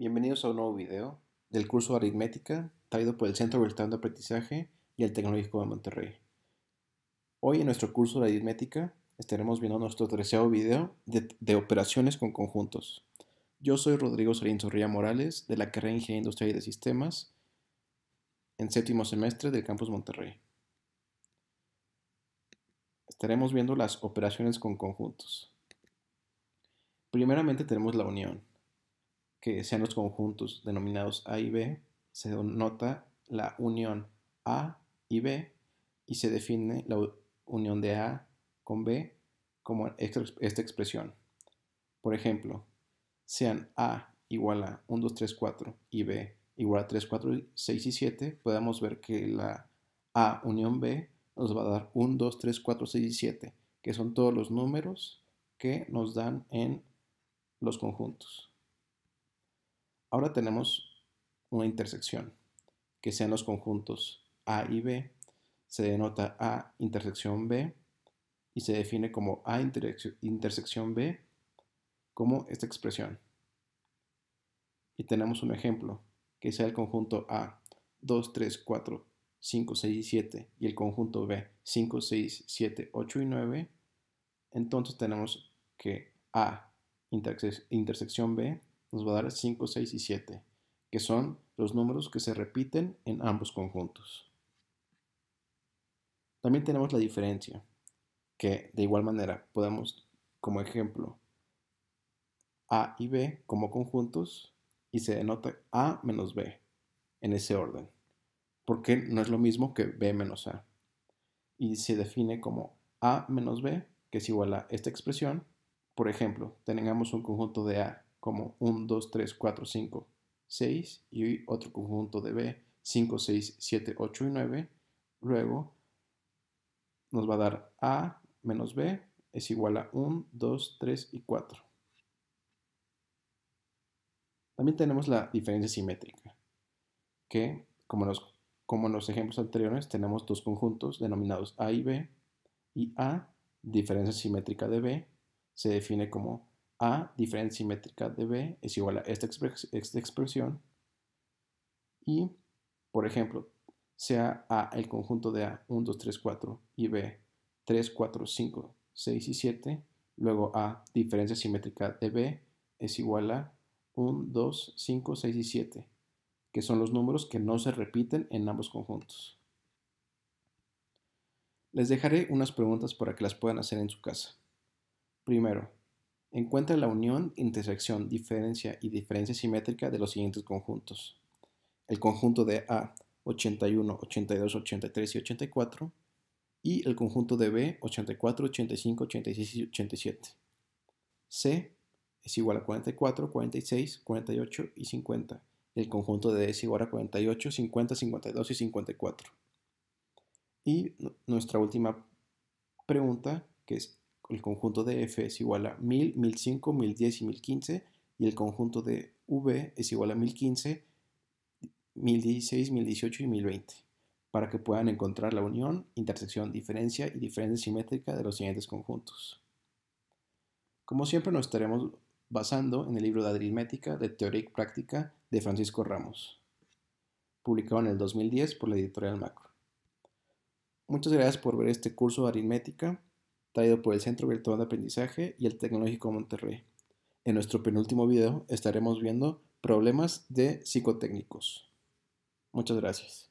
Bienvenidos a un nuevo video del curso de aritmética traído por el Centro Virtual de Aprendizaje y el Tecnológico de Monterrey. Hoy en nuestro curso de aritmética estaremos viendo nuestro tercer video de, operaciones con conjuntos. Yo soy Rodrigo Sarín Zorrilla Morales de la carrera de Ingeniería Industrial y de Sistemas en séptimo semestre del campus Monterrey. Estaremos viendo las operaciones con conjuntos. Primeramente tenemos la unión que sean los conjuntos denominados A y B, se denota la unión A y B y se define la unión de A con B como esta expresión. Por ejemplo, sean A igual a 1, 2, 3, 4 y B igual a 3, 4, 6 y 7, podemos ver que la A unión B nos va a dar 1, 2, 3, 4, 6 y 7, que son todos los números que nos dan en los conjuntos. Ahora tenemos una intersección, que sean los conjuntos A y B. Se denota A intersección B y se define como A intersección B como esta expresión. Y tenemos un ejemplo, que sea el conjunto A 2, 3, 4, 5, 6 y 7 y el conjunto B 5, 6, 7, 8 y 9, entonces tenemos que A intersección B nos va a dar 5, 6 y 7, que son los números que se repiten en ambos conjuntos. También tenemos la diferencia, que de igual manera podemos, como ejemplo, A y B como conjuntos y se denota A menos B en ese orden, porque no es lo mismo que B menos A. Y se define como A menos B, que es igual a esta expresión. Por ejemplo, tengamos un conjunto de A como 1, 2, 3, 4, 5, 6 y otro conjunto de B, 5, 6, 7, 8 y 9. Luego nos va a dar A menos B es igual a 1, 2, 3 y 4. También tenemos la diferencia simétrica, que como en los, como los ejemplos anteriores tenemos dos conjuntos denominados A y B, y A, diferencia simétrica de B, se define como a, diferencia simétrica de B, es igual a esta, expresión. Y, por ejemplo, sea A el conjunto de A 1, 2, 3, 4 y B 3, 4, 5, 6 y 7. Luego A, diferencia simétrica de B, es igual a 1, 2, 5, 6 y 7, que son los números que no se repiten en ambos conjuntos. Les dejaré unas preguntas para que las puedan hacer en su casa. Primero, encuentra la unión, intersección, diferencia y diferencia simétrica de los siguientes conjuntos. El conjunto de A, 81, 82, 83 y 84, y el conjunto de B, 84, 85, 86 y 87. C es igual a 44, 46, 48 y 50. Y El conjunto de D es igual a 48, 50, 52 y 54. Y nuestra última pregunta, que es el conjunto de f es igual a 1000, 1005, 1010 y 1015 y el conjunto de v es igual a 1015, 1016, 1018 y 1020 para que puedan encontrar la unión, intersección, diferencia y diferencia simétrica de los siguientes conjuntos. Como siempre nos estaremos basando en el libro de aritmética de teoría y práctica de Francisco Ramos, publicado en el 2010 por la editorial Macro. Muchas gracias por ver este curso de aritmética traído por el Centro Virtual de Aprendizaje y el Tecnológico Monterrey. En nuestro penúltimo video estaremos viendo problemas de psicotécnicos. Muchas gracias.